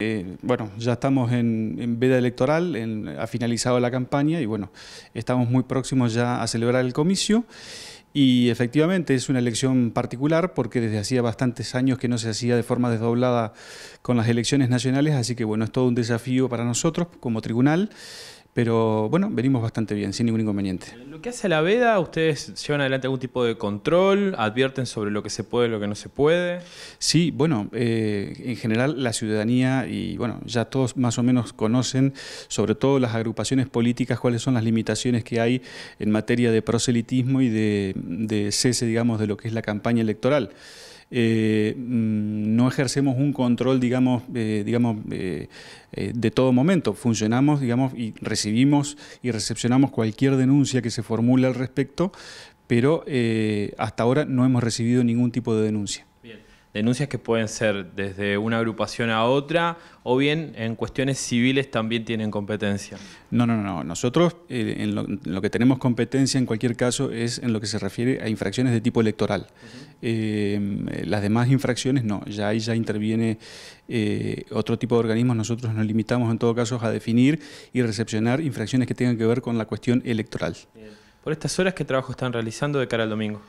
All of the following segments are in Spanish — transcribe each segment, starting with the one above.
Eh, bueno, ya estamos en, veda electoral, ha finalizado la campaña y bueno, estamos muy próximos ya a celebrar el comicio y efectivamente es una elección particular porque desde hacía bastantes años que no se hacía de forma desdoblada con las elecciones nacionales, así que bueno, es todo un desafío para nosotros como tribunal. Pero bueno, venimos bastante bien, sin ningún inconveniente. Lo que hace a la veda, ¿ustedes llevan adelante algún tipo de control? ¿Advierten sobre lo que se puede, y lo que no se puede? Sí, bueno, eh, en general la ciudadanía y bueno, ya todos más o menos conocen, sobre todo las agrupaciones políticas, cuáles son las limitaciones que hay en materia de proselitismo y de, de cese, digamos, de lo que es la campaña electoral. Eh, mm, no ejercemos un control, digamos, eh, digamos eh, de todo momento. Funcionamos, digamos, y recibimos y recepcionamos cualquier denuncia que se formule al respecto, pero hasta ahora no hemos recibido ningún tipo de denuncia denuncias que pueden ser desde una agrupación a otra o bien en cuestiones civiles también tienen competencia. No, no, no. Nosotros eh, en, lo, que tenemos competencia en cualquier caso es en lo que se refiere a infracciones de tipo electoral. Eh, las demás infracciones no, ya ahí ya interviene eh, otro tipo de organismos. Nosotros nos limitamos en todo caso a definir y recepcionar infracciones que tengan que ver con la cuestión electoral. Por estas horas, ¿qué trabajo están realizando de cara al domingo?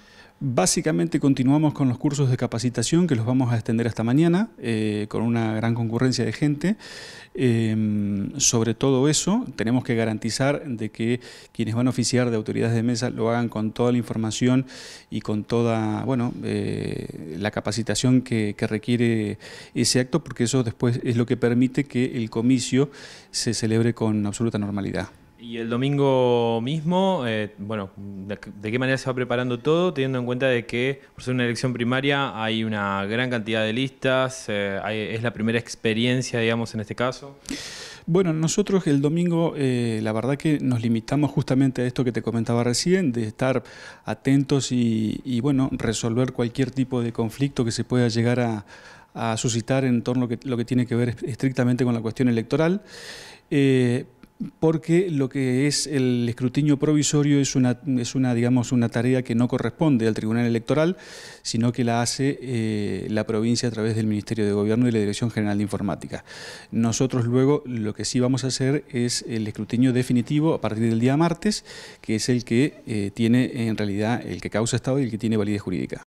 Básicamente continuamos con los cursos de capacitación que los vamos a extender hasta mañana eh, con una gran concurrencia de gente. Em, sobre todo eso, tenemos que garantizar de que quienes van a oficiar de autoridades de mesa lo hagan con toda la información y con toda bueno, eh, la capacitación que, requiere ese acto, porque eso después es lo que permite que el comicio se celebre con absoluta normalidad. Y el domingo mismo, eh, bueno, de, qué manera se va preparando todo, teniendo en cuenta de que por ser una elección primaria hay una gran cantidad de listas, eh, es la primera experiencia, digamos, en este caso? Bueno, nosotros el domingo, eh, la verdad que nos limitamos justamente a esto que te comentaba recién, de estar atentos y, bueno, resolver cualquier tipo de conflicto que se pueda llegar a, suscitar en torno a lo que, tiene que ver estrictamente con la cuestión electoral porque lo que es el escrutinio provisorio es una, es una, digamos, una tarea que no corresponde al Tribunal Electoral, sino que la hace eh, la provincia a través del Ministerio de Gobierno y la Dirección General de Informática. Nosotros luego lo que sí vamos a hacer es el escrutinio definitivo a partir del día martes, que es el que eh, tiene en realidad el que causa estado y el que tiene validez jurídica.